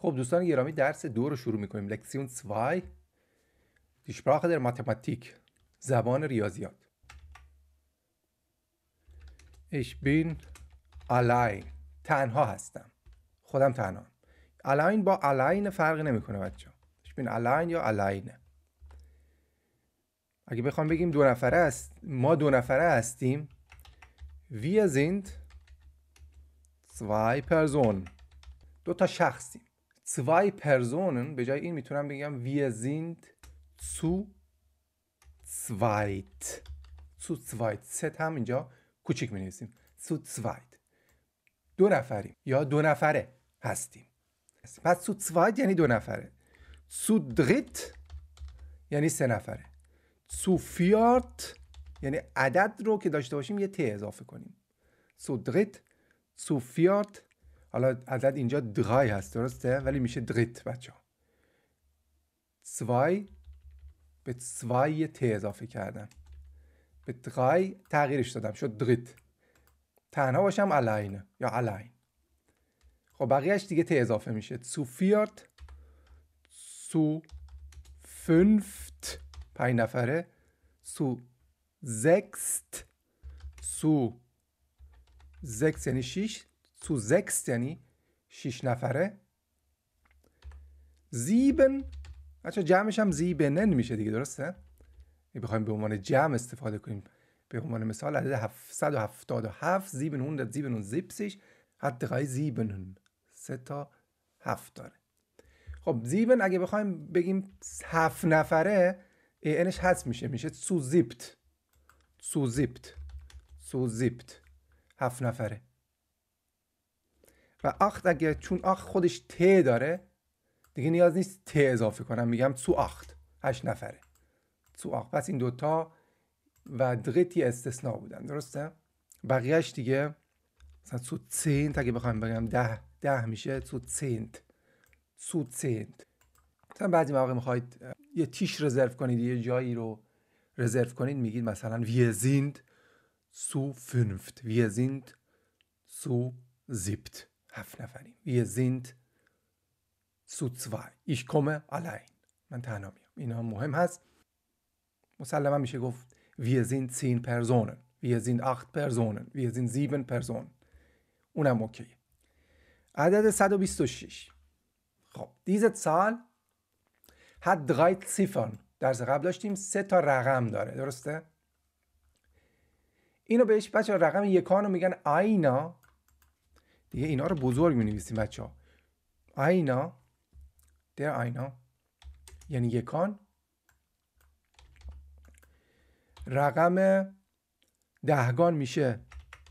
خب دوستان گرامی درس دو رو شروع میکنیم لکسیون 2 دی در ماتماتیک زبان ریاضیات ich bin allein تنها هستم خودم تنها allein با فرق فرقی نمیکنه بچه ich bin allein یا alleine اگه بخوام بگیم دو نفره است ما دو نفره هستیم wir sind zwei Personen دو تا شخصیم zwei Personen به جای این میتونم بگم wir sind zu zweit zu zweit ست هم اینجا کوچیک می نویسیم zu zweit دو نفریم یا دو نفره هستیم پس zu zweit یعنی دو نفره zu dritt یعنی سه نفره zu viert یعنی عدد رو که داشته باشیم یه ت اضافه کنیم zu dritt zu viert حالا عدد اینجا درای هست درسته ولی میشه دریت بچه ها سوای به سوای ت اضافه کردم به درای تغییرش دادم شد دریت تنها باشم الاین یا الاین خب بقیهش دیگه ت اضافه میشه سو فیارت سو فنفت پنج نفره سو زکست سو زکس یعنی شیش zu sechs یعنی شیش نفره زیبن بچه جمعش هم زیبنن میشه دیگه درسته؟ بخوایم به عنوان جمع استفاده کنیم به عنوان مثال عدد 777 777 حتی قای 7 سه تا هفت داره خب زیبن اگه بخوایم بگیم هفت نفره اینش هست میشه میشه سوزیبت سو سوزیبت هفت نفره و آخت اگه چون آخت خودش ت داره دیگه نیاز نیست ت اضافه کنم میگم سو آخت هشت نفره سو آخت پس این دوتا و دغتی استثناء بودن درسته؟ بقیهش دیگه مثلا سو سینت اگه بخوام بگم ده ده میشه سو سینت سو سینت مثلا بعضی مواقع میخواید یه تیش رزرو کنید یه جایی رو رزرو کنید میگید مثلا ویزیند سو فنفت ویزیند سو زیبت هفت نفریم wir sind سو zwei ایش کومه allein من تنها میام اینا مهم هست مسلما میشه گفت wir sind سین personen wir sind اخت personen wir sind sieben پرزون اونم اوکیه عدد 126 خب دیزه سال هد درایت سیفن درس قبل داشتیم سه تا رقم داره درسته اینو بهش بچه رقم یکان رو میگن آینا دیگه اینا رو بزرگ می نویسیم بچه ها اینا در اینا یعنی یکان رقم دهگان میشه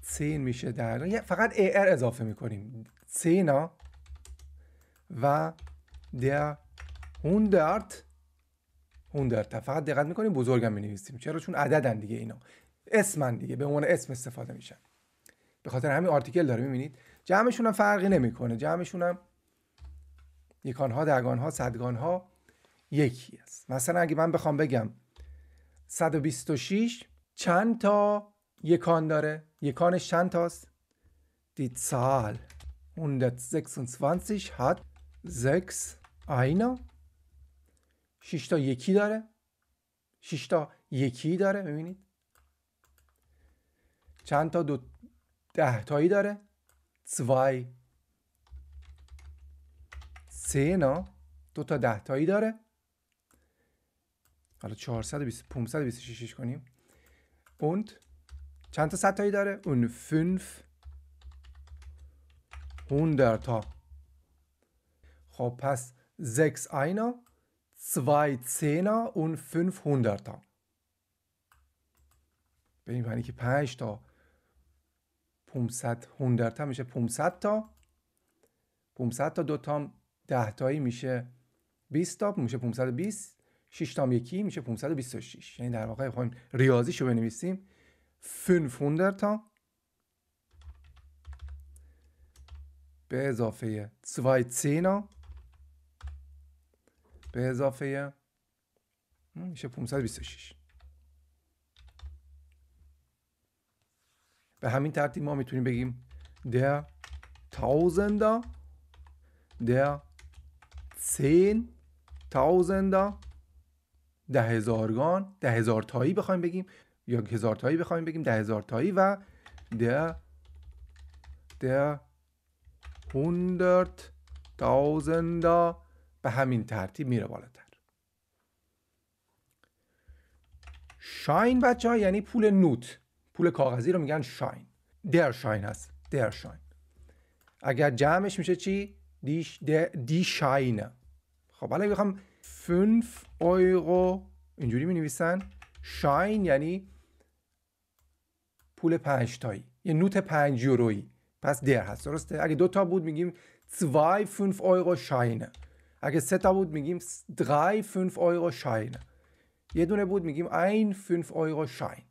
سین میشه دهگان فقط فقط ار اضافه میکنیم سینا و در هوندرت هوندرت فقط دقت میکنیم بزرگم مینویسیم چرا چون عددن دیگه اینا اسمن دیگه به عنوان اسم استفاده میشن به خاطر همین آرتیکل داره میبینید جمعشون هم فرقی نمیکنه جمعشون هم یکان ها درگان ها صدگان ها یکی است مثلا اگه من بخوام بگم 126 چند تا یکان داره یکانش چند تاست دی سال 126 هات 6 اینا 6 تا یکی داره 6 تا یکی داره ببینید چند تا دو ده تایی داره 2 سینا دو تا ده دهتایی داره حالا 420 526 کنیم اونت چند تا صدتایی داره اون 5 100 تا خب پس 6 اینا 2 10 و 500 تا به این معنی که 5 تا 500 هوندرتا میشه 500 تا 500 تا دو تام 10 تایی میشه 20 تا میشه 520 6 تام یکی میشه 526 یعنی در واقع خواهیم ریاضیشو بنویسیم 500 تا به اضافه 210 به اضافه میشه 526 به همین ترتیب ما میتونیم بگیم در تاوزندا در سین تاوزندا ده هزارگان ده هزار تایی بخوایم بگیم یا هزار تایی بخوایم بگیم ده هزار تایی و در در هندرت تاوزندا به همین ترتیب میره بالاتر شاین بچه ها یعنی پول نوت پول کاغذی رو میگن شاین در شاین هست در شاین اگر جمعش میشه چی دیش دی شاینه خب الان میخوام 5 یورو اینجوری می نویسن شاین یعنی پول پنج تایی یه نوت پنج یورویی پس در هست درسته اگه دو تا بود میگیم 2 5 یورو شاینه اگه سه تا بود میگیم 3 5 یورو شاینه یه دونه بود میگیم 1 5 یورو شاین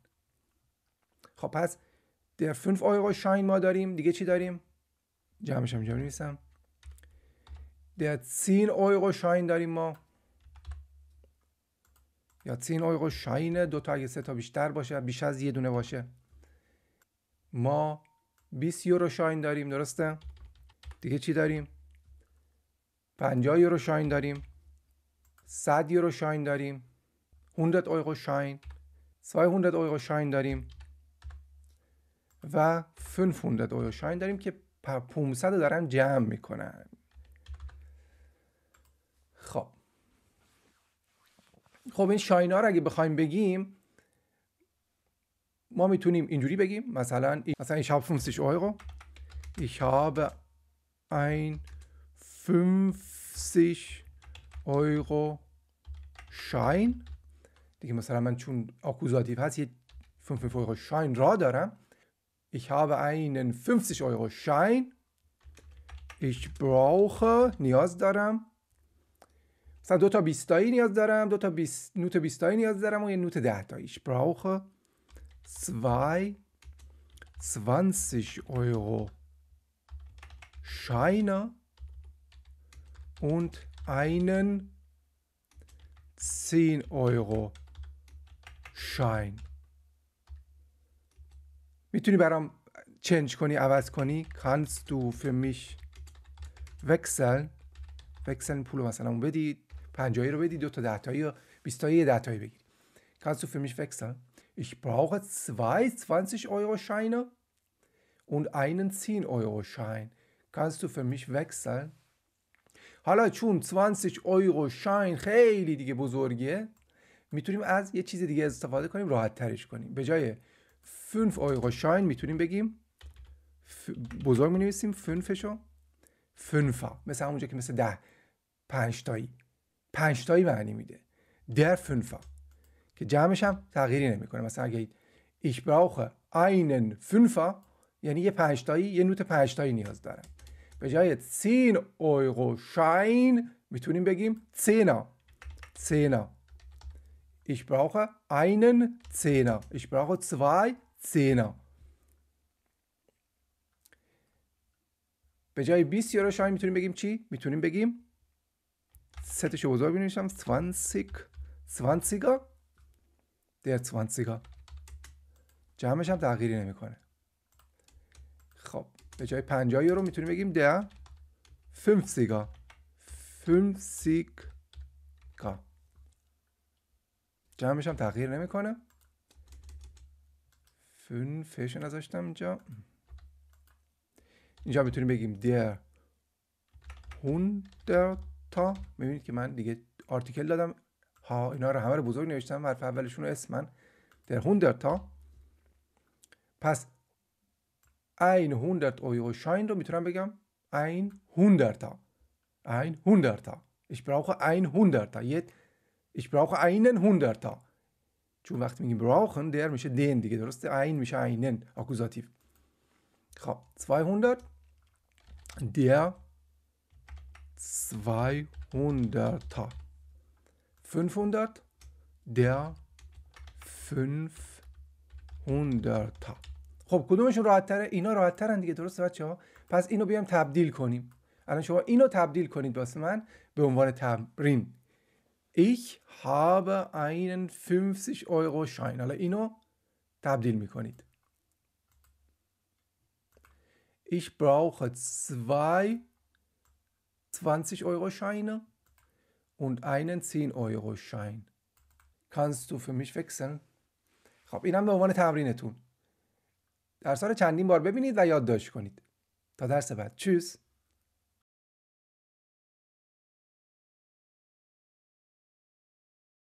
خب پس در 5 Euro شاین ما داریم دیگه چی داریم جمعش هم جمع نیستم در 10 Euro شاین داریم ما یا 10 Euro شاین دو تا اگه سه تا بیشتر باشه بیش از یه دونه باشه ما 20 یورو شاین داریم درسته دیگه چی داریم 50 یورو شاین داریم 100 یورو شاین داریم 100 اویغو شاین 200 اویغو شاین داریم و 500 اویو شاین داریم که 500 رو دارن جمع میکنن خب خب این شاین ها رو اگه بخوایم بگیم ما میتونیم اینجوری بگیم مثلا مثلا این شاب 50 Euro ich habe ein 50 Euro Schein دیگه مثلا من چون آکوزاتیو هست یه 50 شین شاین را دارم Ich habe einen 50-Euro-Schein. Ich brauche نیاز دارم مثلا دو تا 20 تایی نیاز دارم دو تا 20 نوت 20 تایی نیاز دارم و یه نوت 10 تایی ich brauche zwei 20 Euro Scheine und einen 10 Euro Schein. تونی برام چنج کنی عوض کنی kannst du für mich wechseln wechseln پول مثلا اون بدی پنجایی رو بدی دو تا دهتایی یا بیستایی یه دهتایی بگیری kannst du für mich wechseln ich brauche zwei 20 Euro Scheine und einen 10 Euro Schein kannst du für mich wechseln حالا چون 20 یورو شاین خیلی دیگه بزرگه میتونیم از یه چیز دیگه استفاده کنیم راحت ترش کنیم به جای 5 Euro Schein, میتونیم بگیم ف... بزرگ می نویسیم 5 شو 5 مثل همونجا که مثل 10 5 تایی 5 تایی معنی میده در 5 که جمعش هم تغییری نمیکنه مثلا اگه ich brauche einen 5 یعنی یه 5 تایی یه نوت 5 تایی نیاز دارم به جای 10 Euro Schein میتونیم بگیم 10 10 Ich brauche einen Zehner. Ich brauche zwei Zehner. به جای 20 یورو شاید میتونیم بگیم چی؟ میتونیم بگیم ستشو بزرگ بینیشم 20 20 در 20 جمعش هم تغییری نمیکنه خب به جای 50 یورو میتونیم بگیم در 50 50 کا جمعش هم تغییر نمیکنه فن فشن نذاشتم اینجا اینجا میتونیم بگیم در هون تا میبینید که من دیگه آرتیکل دادم ها اینا رو همه رو بزرگ نوشتم حرف اولشون رو اسم من در هوندر تا پس این هوندرت اویو شاین رو میتونم بگم این هوندر تا این هوندرتا ich این هوندر تا یه ich brauche einen Hunderter چون وقتی میگیم brauchen der میشه den خب، دیگه درسته ein میشه einen اکوزاتیو خب 200 der 200 تا 500 der 500 تا خب کدومشون راحت تره اینا راحت ترن دیگه درسته بچه ها پس اینو بیام تبدیل کنیم الان شما اینو تبدیل کنید واسه من به عنوان تمرین ich habe einen 50 Euro Schein. حالا اینو تبدیل میکنید. Ich brauche zwei 20 Euro Scheine und einen 10 Euro Schein. Kannst du für mich wechseln? خب اینم به عنوان تمرینتون. درس رو چندین بار ببینید و یادداشت کنید. تا درس بعد. چوز.